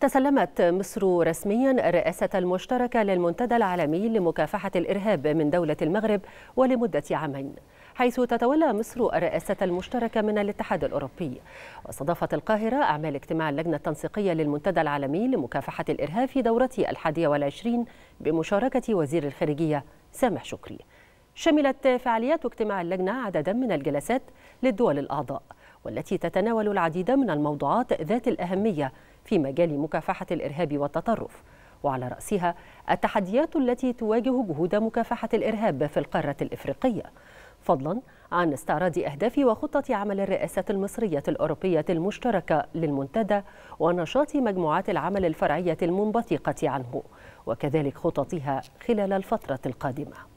تسلمت مصر رسميا الرئاسة المشتركة للمنتدى العالمي لمكافحة الإرهاب من دولة المغرب ولمدة عامين حيث تتولى مصر الرئاسة المشتركة من الاتحاد الأوروبي واستضافت القاهرة أعمال اجتماع اللجنة التنسيقية للمنتدى العالمي لمكافحة الإرهاب في دورته الحادية والعشرين بمشاركة وزير الخارجية سامح شكري شملت فعاليات اجتماع اللجنة عددا من الجلسات للدول الأعضاء والتي تتناول العديد من الموضوعات ذات الأهمية في مجال مكافحة الإرهاب والتطرف وعلى رأسها التحديات التي تواجه جهود مكافحة الإرهاب في القارة الإفريقية فضلا عن استعراض أهداف وخطة عمل الرئاسة المصرية الأوروبية المشتركة للمنتدى ونشاط مجموعات العمل الفرعية المنبثقة عنه وكذلك خططها خلال الفترة القادمة